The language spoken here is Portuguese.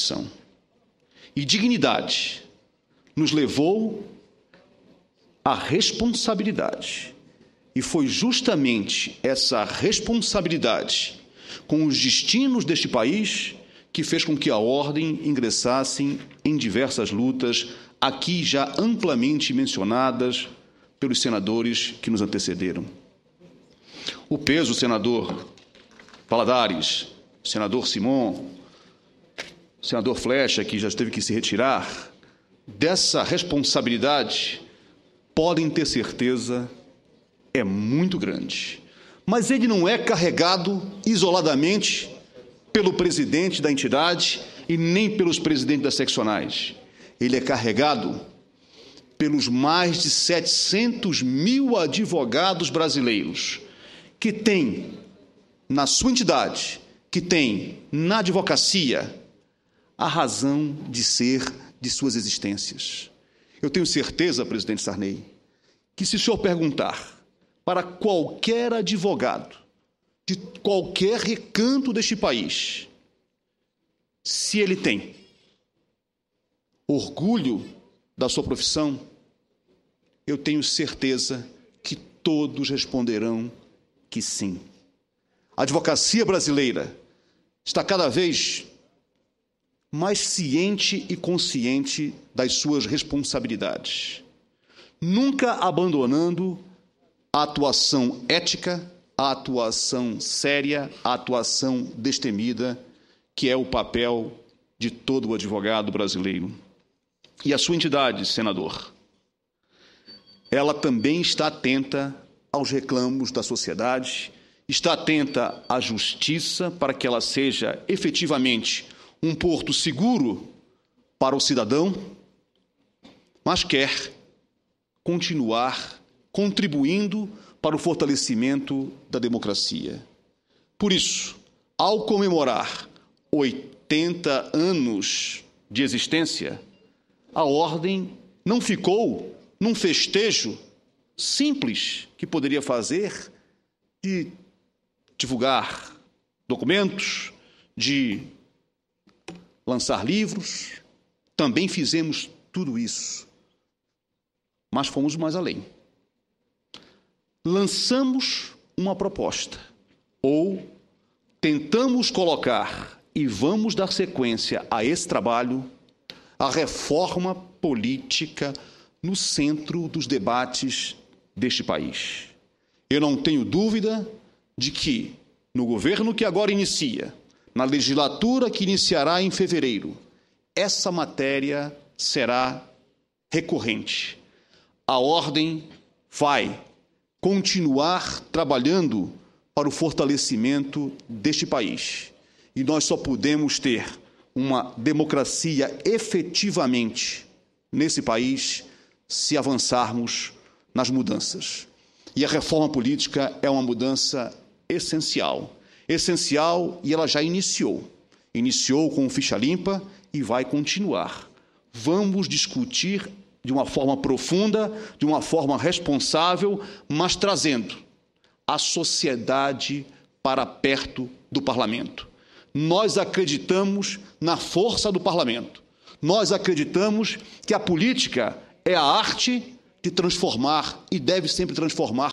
são. E dignidade nos levou à responsabilidade. E foi justamente essa responsabilidade com os destinos deste país que fez com que a ordem ingressasse em diversas lutas, aqui já amplamente mencionadas pelos senadores que nos antecederam. O peso, senador Paladares, senador Simon, senador Flecha, que já teve que se retirar, dessa responsabilidade, podem ter certeza, é muito grande. Mas ele não é carregado isoladamente pelo presidente da entidade e nem pelos presidentes das seccionais. Ele é carregado pelos mais de 700 mil advogados brasileiros que têm na sua entidade, que têm na advocacia, a razão de ser de suas existências. Eu tenho certeza, presidente Sarney, que se o senhor perguntar para qualquer advogado de qualquer recanto deste país se ele tem orgulho da sua profissão, eu tenho certeza que todos responderão que sim. A advocacia brasileira está cada vez mas ciente e consciente das suas responsabilidades, nunca abandonando a atuação ética, a atuação séria, a atuação destemida, que é o papel de todo advogado brasileiro. E a sua entidade, senador, ela também está atenta aos reclamos da sociedade, está atenta à justiça para que ela seja efetivamente um porto seguro para o cidadão, mas quer continuar contribuindo para o fortalecimento da democracia. Por isso, ao comemorar 80 anos de existência, a ordem não ficou num festejo simples que poderia fazer de divulgar documentos, de lançar livros, também fizemos tudo isso. Mas fomos mais além. Lançamos uma proposta, ou tentamos colocar e vamos dar sequência a esse trabalho, a reforma política no centro dos debates deste país. Eu não tenho dúvida de que, no governo que agora inicia, na legislatura que iniciará em fevereiro, essa matéria será recorrente. A ordem vai continuar trabalhando para o fortalecimento deste país. E nós só podemos ter uma democracia efetivamente nesse país se avançarmos nas mudanças. E a reforma política é uma mudança essencial essencial e ela já iniciou. Iniciou com ficha limpa e vai continuar. Vamos discutir de uma forma profunda, de uma forma responsável, mas trazendo a sociedade para perto do parlamento. Nós acreditamos na força do parlamento. Nós acreditamos que a política é a arte de transformar e deve sempre transformar.